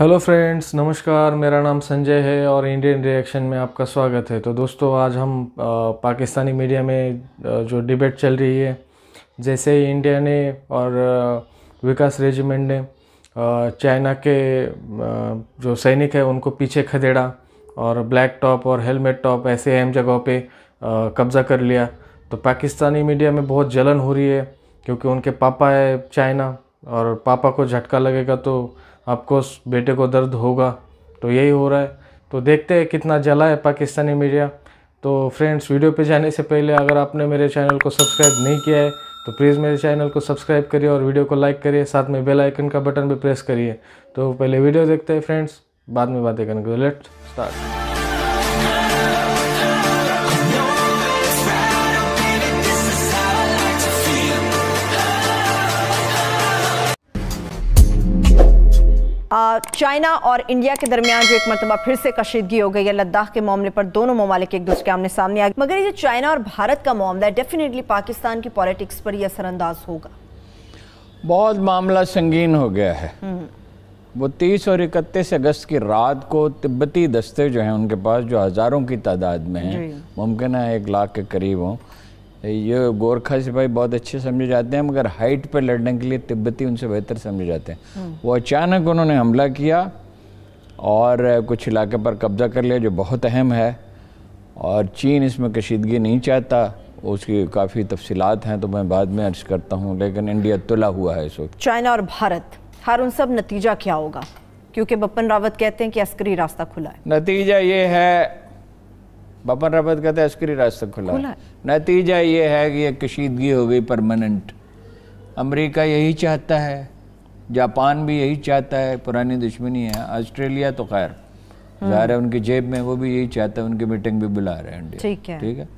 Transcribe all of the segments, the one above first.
Hello friends नमस्कार मेरा नाम संजय है और इंडियन रिएक्शन में आपका स्वागत है तो दोस्तों आज हम पाकिस्तानी मीडिया में जो डिबेट चल रही है जैसे ही इंडिया ने और विकास रेजिमेंट ने चाइना के जो सैनिक है उनको पीछे खदेड़ा और ब्लैक टॉप और हेलमेट टॉप ऐसे अहम जगहों पे कब्ज़ा कर लिया तो पाकिस्तानी मीडिया में बहुत जलन हो रही है क्योंकि उनके पापा है चाइना और पापा को झटका लगेगा तो आपको बेटे को दर्द होगा तो यही हो रहा है तो देखते हैं कितना जला है पाकिस्तानी मीडिया तो फ्रेंड्स वीडियो पे जाने से पहले अगर आपने मेरे चैनल को सब्सक्राइब नहीं किया है तो प्लीज़ मेरे चैनल को सब्सक्राइब करिए और वीडियो को लाइक करिए साथ में बेल आइकन का बटन भी प्रेस करिए तो पहले वीडियो देखते हैं फ्रेंड्स बाद में बातें करेंगे लेट्स स्टार्ट चाइना और इंडिया के दरमियान जो एक मरतबा फिर से कशीदगी हो गई है लद्दाख के मामले पर दोनों ममालिक एक दूसरे के आमने सामने आ गए मगर ये चाइना और भारत का मामला है डेफिनेटली पाकिस्तान की पॉलिटिक्स पर यह असरानंदाज होगा बहुत मामला संगीन हो गया है हम्म। वो तीस और इकतीस अगस्त की रात को तिब्बती दस्ते जो हैं उनके पास जो हज़ारों की तादाद में हैं मुमकिन है एक लाख के करीब हों ये गोरखा सिपाही बहुत अच्छे समझे जाते हैं मगर हाइट पर लड़ने के लिए तिब्बती उनसे बेहतर समझे जाते हैं हम्म। वो अचानक उन्होंने हमला किया और कुछ इलाके पर कब्जा कर लिया जो बहुत अहम है और चीन इसमें कशीदगी नहीं चाहता उसकी काफ़ी तफसीत हैं तो मैं बाद में अर्ज करता हूँ लेकिन इंडिया तुला हुआ है इस वक्त चाइना और भारत हर उन सब नतीजा क्या होगा क्योंकि बपन रावत कहते हैं कि अस्करी रास्ता खुला है नतीजा ये है बाबा रबत कहते हैं अस्करी रास्ता खुला, खुला। नतीजा ये है कि यह कशीदगी हो गई परमानेंट अमेरिका यही चाहता है जापान भी यही चाहता है पुरानी दुश्मनी है ऑस्ट्रेलिया तो खैर हम्म। ज़ाहिर है उनकी जेब में वो भी यही चाहता है उनकी मीटिंग भी बुला रहे हैं इंडिया ठीक है ठीक है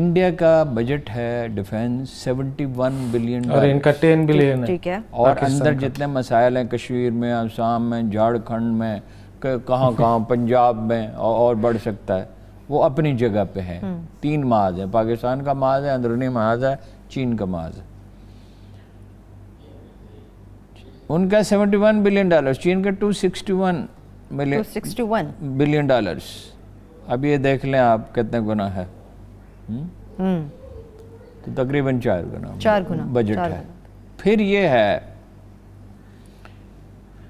इंडिया का बजट है डिफेंस 71 बिलियन और इनका 10 बिलियन ठीक है और अंदर जितने मसाइल हैं कश्मीर में आसाम में झारखंड में कहाँ कहाँ पंजाब में और बढ़ सकता है वो अपनी जगह पे है हम्म। तीन महाज है पाकिस्तान का महाज है अंदरूनी महाज है चीन का महाज है उनका 71 बिलियन डॉलर्स चीन का 261 मिलियन बिलियन डॉलर्स अब ये देख लें आप कितने गुना है हुँ? हम्म। हुँ। हम्म। तो तकरीबन चार गुना चार गुना बजट है फिर ये है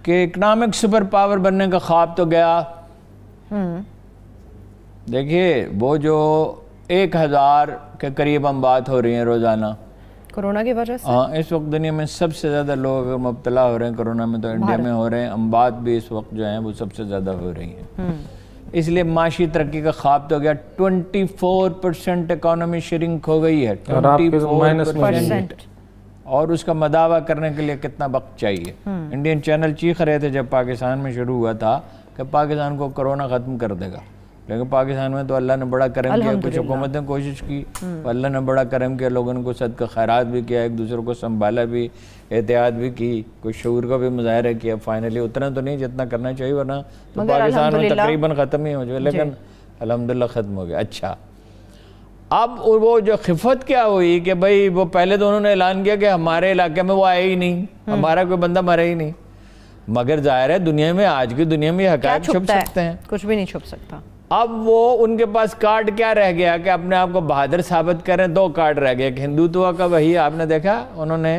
कि इकोनॉमिक सुपर पावर बनने का ख्वाब तो गया देखिए वो जो एक हज़ार के करीब हम बात हो रही है रोज़ाना कोरोना की वजह से हाँ इस वक्त दुनिया में सबसे ज़्यादा लोग अगर मुबतला हो रहे हैं कोरोना में तो इंडिया में हो रहे हैं हम बात भी इस वक्त जो है वो सबसे ज़्यादा हो रही है हम्म। इसलिए माशी तरक्की का ख्वाब तो गया 24 परसेंट इकोनॉमी श्रिंक हो गई है तो फोर परसेंट और उसका मदावा करने के लिए कितना वक्त चाहिए हम्म। इंडियन चैनल चीख रहे थे जब पाकिस्तान में शुरू हुआ था कि पाकिस्तान को कोरोना ख़त्म कर देगा लेकिन पाकिस्तान में तो अल्लाह ने बड़ा करम किया कुछ हुकूमत ने कोशिश की हम्म। अल्लाह ने बड़ा करम किया लोगों को सद का खैरात भी किया एक दूसरे को संभाला भी एहतियात भी की कुछ शूर का भी मुजाहरा किया फाइनली उतना तो नहीं जितना करना चाहिए वरना तो पाकिस्तान में तकरीबन ख़त्म ही हो जाए लेकिन अलहमदिल्ला ख़त्म हो गया अच्छा अब वो जो खिफत क्या हुई कि भाई वो पहले तो उन्होंने ऐलान किया कि हमारे इलाके में वो आया ही नहीं हम्म। हमारा कोई बंदा मरा ही नहीं मगर जाहिर है दुनिया में आज की दुनिया में हकायक छुप सकते हैं कुछ भी नहीं छुप सकता अब वो उनके पास कार्ड क्या रह गया कि अपने आप को बहादुर साबित करें दो कार्ड रह गया कि हिंदुत्व का वही आपने देखा उन्होंने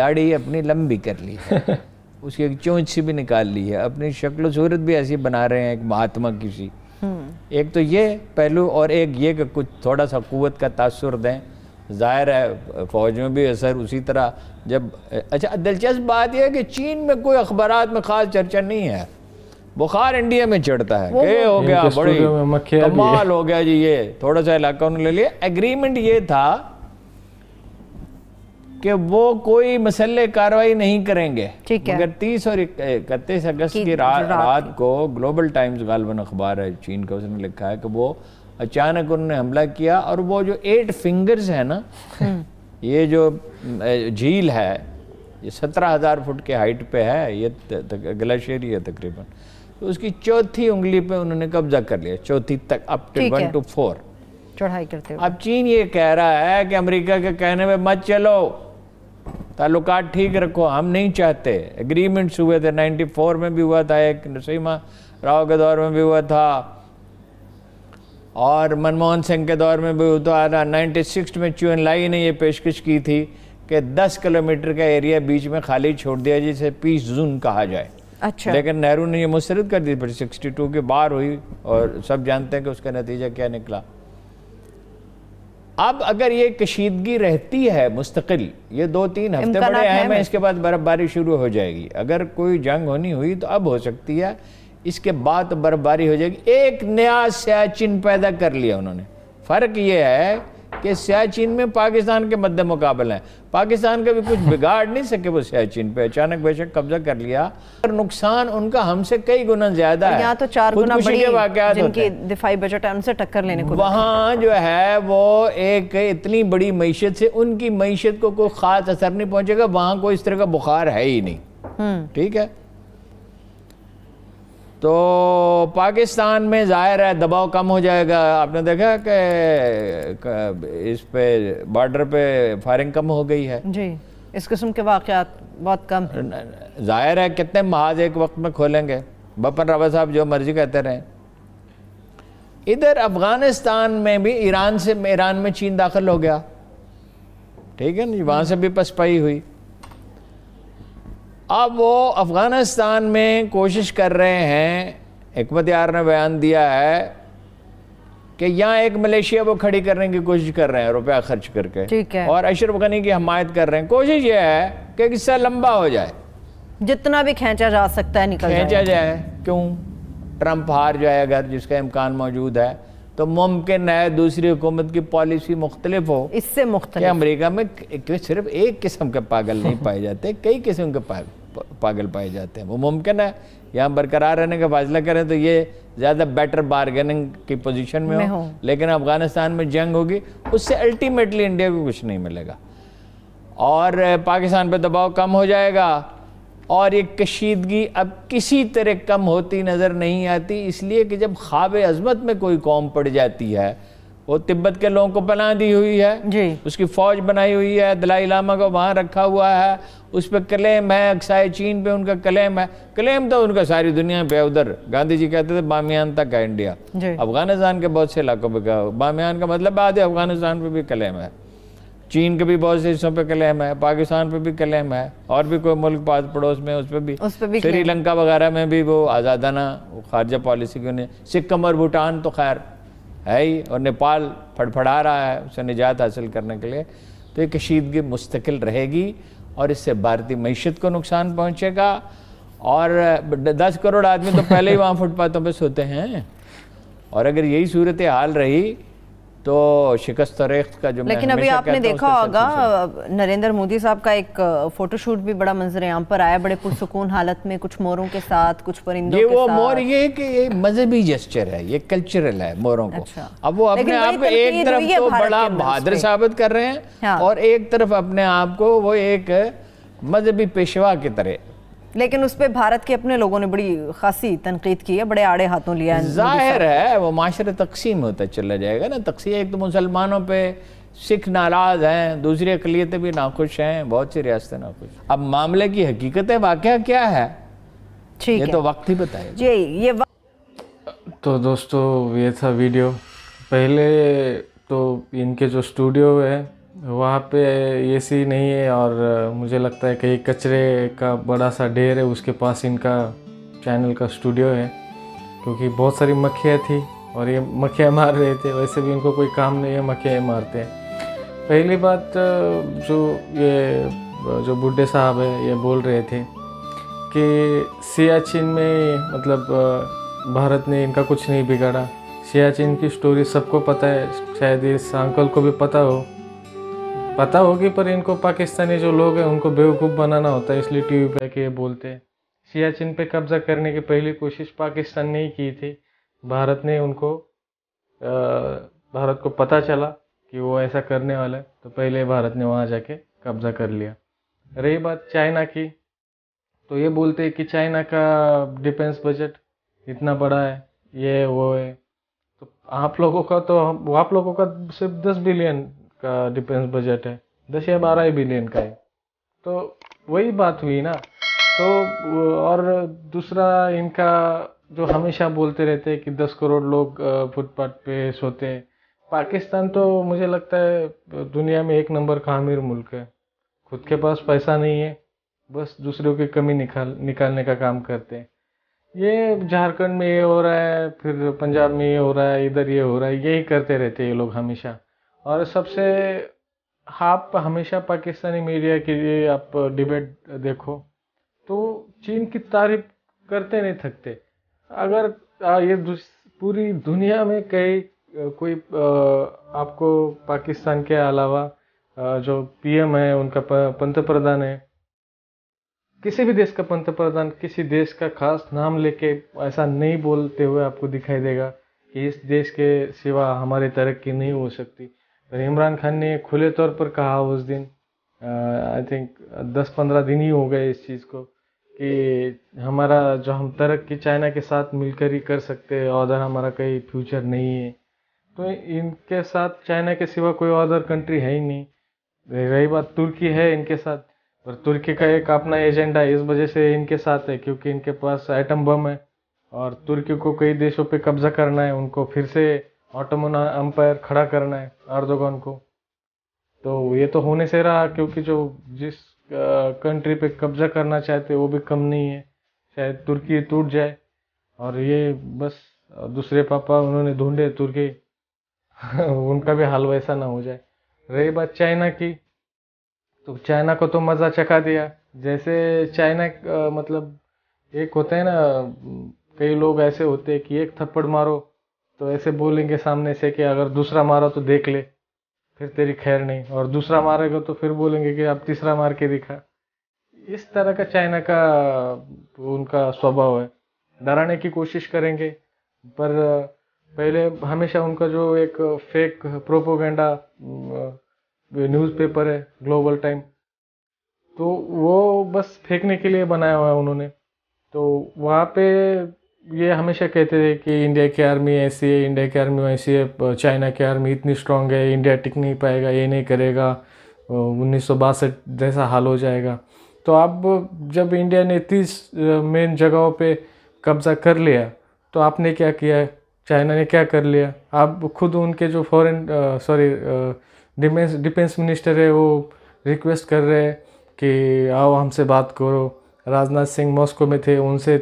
दाढ़ी अपनी लंबी कर ली उसकी एक चोंच सी भी निकाल ली है अपनी शक्ल सूरत भी ऐसी बना रहे हैं एक महात्मा किसी हम्म। एक तो ये पहलू और एक ये कि कुछ थोड़ा सा कुत का तासर दें ज़ाहिर है फ़ौज में भी असर उसी तरह जब अच्छा दिलचस्प बात यह है कि चीन में कोई अखबार में ख़ास चर्चा नहीं है बुखार इंडिया में चढ़ता है ये हो गया बड़ी कमाल हो गया जी ये थोड़ा सा इलाका उन्होंने ले लिया एग्रीमेंट ये था कि वो कोई मसले कार्रवाई नहीं करेंगे अगर तीस और इकतीस अगस्त की, रा, रात, रात को ग्लोबल टाइम्स गालबन अखबार है चीन का उसने लिखा है कि वो अचानक उन्होंने हमला किया और वो जो एट फिंगर्स है ना हम्म। ये जो झील है ये सत्रह हज़ार फुट के हाइट पे है ये ग्लेशियर ही है तकरीबन तो उसकी चौथी उंगली पे उन्होंने कब्जा कर लिया चौथी तक up to one two four चढ़ाई करते हुए अब चीन ये कह रहा है कि अमेरिका के कहने में मत चलो ताल्लुक ठीक रखो हम नहीं चाहते एग्रीमेंट्स हुए थे 94 में भी हुआ था एक नरसिम्हा राव के दौर में भी हुआ था और मनमोहन सिंह के दौर में भी हुआ था नाइन्टी सिक्स में चू लाई ने ये पेशकश की थी कि 10 किलोमीटर का एरिया बीच में खाली छोड़ दिया जिसे पीस जून कहा जाए अच्छा लेकिन नेहरू ने ये मुस्रद कर दी सिक्सटी टू की बार हुई और सब जानते हैं कि उसका नतीजा क्या निकला अब अगर ये कशीदगी रहती है मुस्तकिल ये दो तीन हफ्ते बड़े अहम है इसके बाद बर्फबारी शुरू हो जाएगी अगर कोई जंग होनी हुई तो अब हो सकती है इसके बाद बर्फबारी हो जाएगी एक नया सियाचिन पैदा कर लिया उन्होंने फ़र्क ये है कि सियाचिन में पाकिस्तान के मद्दे मुकाबले हैं पाकिस्तान का भी कुछ बिगाड़ नहीं सके वो सियाचिन पे अचानक बेशक कब्जा कर लिया पर नुकसान उनका हमसे कई गुना ज्यादा है तो चार गुना बड़ी जिनकी दिफाई बजट हमसे टक्कर लेने को वहाँ जो है वो एक इतनी बड़ी मीशत से उनकी मीशत को कोई खास असर नहीं पहुंचेगा वहाँ कोई इस तरह का बुखार है ही नहीं हम्म। ठीक है तो पाकिस्तान में ज़ाहिर है दबाव कम हो जाएगा आपने देखा कि इस पे बॉर्डर पे फायरिंग कम हो गई है जी इस किस्म के वाक़ात बहुत कम ज़ाहिर है कितने महाज एक वक्त में खोलेंगे बपन रावत साहब जो मर्जी कहते रहें इधर अफ़गानिस्तान में भी ईरान से ईरान में चीन दाखिल हो गया ठीक है ना वहाँ से भी पसपाई हुई अब वो अफ़गानिस्तान में कोशिश कर रहे हैं हमत यार ने बयान दिया है कि यहाँ एक मलेशिया वो खड़ी करने की कोशिश कर रहे हैं रुपया खर्च करके ठीक है और अशरफ गनी की हमायत कर रहे हैं कोशिश ये है कि किस्सा लंबा हो जाए जितना भी खींचा जा सकता है निकल खींचा जाए क्यों ट्रंप हार जाए अगर जिसका इम्कान मौजूद है तो मुमकिन है दूसरी हुकूमत की पॉलिसी मुख्तलिफ हो इससे मुख्तलिफ अमरीका में सिर्फ एक किस्म के पागल नहीं पाए जाते कई किस्म के पागल पागल पाए जाते हैं वो मुमकिन है यहाँ बरकरार रहने का फैसला करें तो ये ज़्यादा बेटर बारगेनिंग की पोजीशन में, हो।, लेकिन अफगानिस्तान में जंग होगी उससे अल्टीमेटली इंडिया को कुछ नहीं मिलेगा और पाकिस्तान पर दबाव कम हो जाएगा और ये कशीदगी अब किसी तरह कम होती नज़र नहीं आती इसलिए कि जब ख्वाब अजमत में कोई कौम पड़ जाती है वो तिब्बत के लोगों को पना दी हुई है जी। उसकी फ़ौज बनाई हुई है दलाई लामा को वहाँ रखा हुआ है उस पर क्लेम है अक्साई चीन पे उनका क्लेम है क्लेम तो उनका सारी दुनिया पे उधर गांधी जी कहते थे बामियान तक है इंडिया अफगानिस्तान के बहुत से इलाकों पर बामियान का मतलब आधे अफगानिस्तान पर भी क्लेम है चीन के भी बहुत से हिस्सों पे क्लेम है पाकिस्तान पे भी क्लेम है और भी कोई मुल्क पास पड़ोस में उस पर भी उस पर भी श्रीलंका वगैरह में भी वो आज़ादाना खारजा पॉलिसी की उन्हें सिक्कम और भूटान तो खैर है ही और नेपाल फड़फड़ा रहा है उसे निजात हासिल करने के लिए तो ये कशीदगी मुस्तकिल रहेगी और इससे भारतीय मीशत को नुकसान पहुँचेगा और दस करोड़ आदमी तो पहले ही वहाँ फुटपाथों पर सोते हैं और अगर यही सूरत हाल रही तो शिकस्त रेख्त का जो लेकिन अभी आपने देखा होगा नरेंद्र मोदी साहब का एक फोटोशूट भी बड़ा मंजर यहाँ पर आया बड़े पुरसकून हालत में कुछ मोरों के साथ कुछ परिंदों ये वो मोर ये कि ये मजहबी जेस्टर है ये कल्चरल है मोरों को अच्छा। अब वो अपने आप को एक तरफ तो बड़ा बहादुर साबित कर रहे हैं हाँ। और एक तरफ अपने आप को वो एक मजहबी पेशवा की तरह लेकिन उस पर भारत के अपने लोगों ने बड़ी खासी तनकीद की है बड़े आड़े हाथों लिया जाहिर है वो माशरे तकसीम होता चला जाएगा ना तकसी एक तो मुसलमानों पर सिख नाराज हैं दूसरी अकलीतें तो भी नाखुश हैं बहुत सी रियासतें नाखुश अब मामले की हकीकत वाक़ क्या है ठीक ये तो है। तो वक्त ही बताए जी ये तो दोस्तों ये था वीडियो पहले तो इनके जो स्टूडियो है वहाँ पे सी नहीं है और मुझे लगता है कहीं कचरे का बड़ा सा ढेर है उसके पास इनका चैनल का स्टूडियो है क्योंकि बहुत सारी मक्खियाँ थी और ये मक्खियाँ मार रहे थे वैसे भी इनको कोई काम नहीं है मक्खियाँ मारते हैं पहली बात जो ये जो बुढ़े साहब है ये बोल रहे थे कि सियाचिन में मतलब भारत ने इनका कुछ नहीं बिगाड़ा सियाचिन की स्टोरी सबको पता है शायद इस अंकल को भी पता हो पता होगी पर इनको पाकिस्तानी जो लोग हैं उनको बेवकूफ़ बनाना होता है इसलिए टीवी पे आके ये बोलते हैं सियाचिन पे कब्जा करने की पहली कोशिश पाकिस्तान ने ही की थी भारत ने उनको आ, भारत को पता चला कि वो ऐसा करने वाला है तो पहले भारत ने वहाँ जाके कब्जा कर लिया रही बात चाइना की तो ये बोलते हैं कि चाइना का डिफेंस बजट इतना बड़ा है ये वो है तो आप लोगों का तो आप लोगों का सिर्फ दस बिलियन का डिफेंस बजट है दस या बारह बिलियन का है तो वही बात हुई ना तो और दूसरा इनका जो हमेशा बोलते रहते हैं कि दस करोड़ लोग फुटपाथ पे सोते हैं पाकिस्तान तो मुझे लगता है दुनिया में एक नंबर का अमीर मुल्क है खुद के पास पैसा नहीं है बस दूसरों की कमी निकाल निकालने का काम करते हैं ये झारखंड में ये हो रहा है फिर पंजाब में ये हो रहा है इधर ये हो रहा है यही करते रहते हैं ये लोग हमेशा और सबसे आप हमेशा पाकिस्तानी मीडिया के लिए आप डिबेट देखो तो चीन की तारीफ करते नहीं थकते अगर ये पूरी दुनिया में कई कोई आपको पाकिस्तान के अलावा जो पीएम है उनका पंत प्रधान है किसी भी देश का पंत प्रधान किसी देश का खास नाम लेके ऐसा नहीं बोलते हुए आपको दिखाई देगा कि इस देश के सिवा हमारी तरक्की नहीं हो सकती पर इमरान खान ने खुले तौर पर कहा उस दिन आई थिंक दस पंद्रह दिन ही हो गए इस चीज़ को कि हमारा जो हम तरक्की चाइना के साथ मिलकर ही कर सकते हैं और हमारा कोई फ्यूचर नहीं है तो इनके साथ चाइना के सिवा कोई अदर कंट्री है ही नहीं रही बात तुर्की है इनके साथ पर तुर्की का एक अपना एजेंडा इस वजह से इनके साथ है क्योंकि इनके पास एटम बम है और तुर्की को कई देशों पे कब्जा करना है उनको फिर से ऑटोमन अंपायर खड़ा करना है अर्दोगन को तो ये तो होने से रहा क्योंकि जो जिस कंट्री पे कब्जा करना चाहते वो भी कम नहीं है शायद तुर्की टूट जाए और ये बस दूसरे पापा उन्होंने ढूंढे तुर्की उनका भी हाल वैसा ना हो जाए रही बात चाइना की तो चाइना को तो मज़ा चखा दिया जैसे चाइना मतलब एक होते हैं ना कई लोग ऐसे होते हैं कि एक थप्पड़ मारो तो ऐसे बोलेंगे सामने से कि अगर दूसरा मारा तो देख ले फिर तेरी खैर नहीं और दूसरा मारेगा तो फिर बोलेंगे कि अब तीसरा मार के दिखा इस तरह का चाइना का उनका स्वभाव है डराने की कोशिश करेंगे पर पहले हमेशा उनका जो एक फेक प्रोपोगेंडा न्यूज़पेपर है ग्लोबल टाइम तो वो बस फेंकने के लिए बनाया हुआ है उन्होंने तो वहाँ पे ये हमेशा कहते थे कि इंडिया की आर्मी ऐसी है इंडिया की आर्मी वैसी है चाइना की आर्मी इतनी स्ट्रांग है इंडिया टिक नहीं पाएगा ये नहीं करेगा उन्नीस जैसा हाल हो जाएगा तो अब जब इंडिया ने तीस मेन जगहों पे कब्जा कर लिया तो आपने क्या किया चाइना ने क्या कर लिया आप खुद उनके जो foreign sorry defence defence minister है वो रिक्वेस्ट कर रहे हैं कि आओ हमसे बात करो राजनाथ सिंह मॉस्को में थे उनसे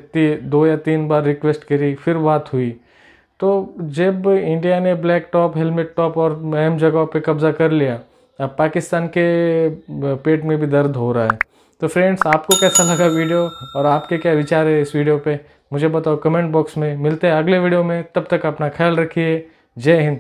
दो या तीन बार रिक्वेस्ट करी फिर बात हुई तो जब इंडिया ने ब्लैक टॉप हेलमेट टॉप और अहम जगहों पे कब्जा कर लिया अब पाकिस्तान के पेट में भी दर्द हो रहा है तो फ्रेंड्स आपको कैसा लगा वीडियो और आपके क्या विचार है इस वीडियो पे मुझे बताओ कमेंट बॉक्स में मिलते हैं अगले वीडियो में तब तक अपना ख्याल रखिए जय हिंद